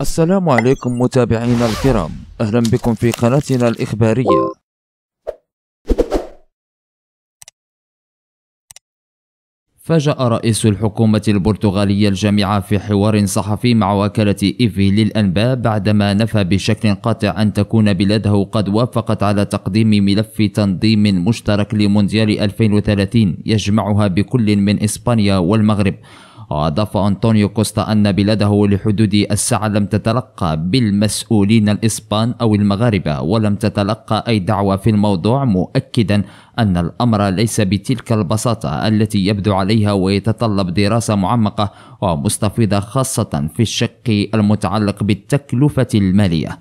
السلام عليكم متابعينا الكرام أهلا بكم في قناتنا الإخبارية فاجأ رئيس الحكومة البرتغالية الجامعة في حوار صحفي مع وكالة إيفي للأنباء بعدما نفى بشكل قاطع أن تكون بلاده قد وافقت على تقديم ملف تنظيم مشترك لمونديال 2030 يجمعها بكل من إسبانيا والمغرب وأضاف أنطونيو كوستا أن بلاده لحدود الساعة لم تتلقى بالمسؤولين الإسبان أو المغاربة ولم تتلقى أي دعوة في الموضوع مؤكدا أن الأمر ليس بتلك البساطة التي يبدو عليها ويتطلب دراسة معمقة ومستفيضة خاصة في الشق المتعلق بالتكلفة المالية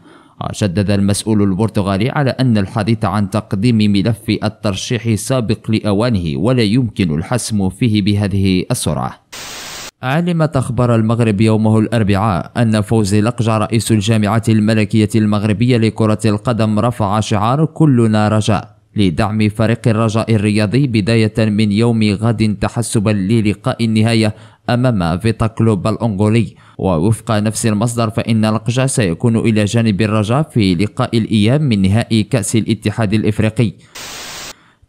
شدد المسؤول البرتغالي على أن الحديث عن تقديم ملف الترشيح سابق لأوانه ولا يمكن الحسم فيه بهذه السرعة علمت أخبار المغرب يومه الأربعاء أن فوزي لقجع رئيس الجامعة الملكية المغربية لكرة القدم رفع شعار كلنا رجاء لدعم فريق الرجاء الرياضي بداية من يوم غد تحسبا للقاء النهاية أمام فيتا كلوب الأنغولي ووفق نفس المصدر فإن لقجع سيكون إلى جانب الرجاء في لقاء الإياب من نهائي كأس الاتحاد الإفريقي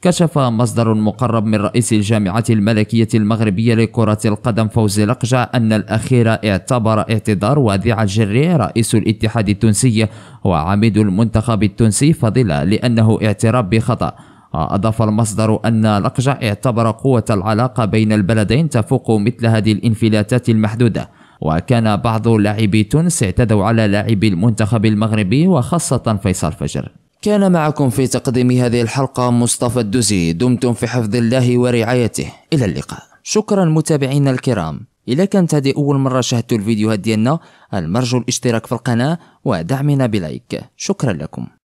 كشف مصدر مقرب من رئيس الجامعة الملكية المغربية لكرة القدم فوزي لقجع أن الأخير اعتبر اعتذار وديع الجري رئيس الاتحاد التونسي وعميد المنتخب التونسي فضيلة لأنه اعتراف بخطأ أضاف المصدر أن لقجع اعتبر قوة العلاقة بين البلدين تفوق مثل هذه الانفلاتات المحدودة وكان بعض لاعبي تونس اعتدوا على لاعبي المنتخب المغربي وخاصة فيصل فجر كان معكم في تقديم هذه الحلقة مصطفى الدوزي دمتم في حفظ الله ورعايته إلى اللقاء شكرا متابعينا الكرام إذا كانت هذه أول مرة شاهدتوا الفيديوهات ديالنا المرجو الاشتراك في القناة ودعمنا بلايك شكرا لكم